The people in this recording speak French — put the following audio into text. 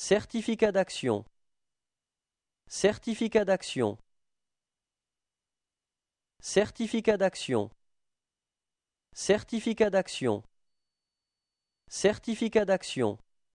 Certificat d'action. Certificat d'action. Certificat d'action. Certificat d'action. Certificat d'action.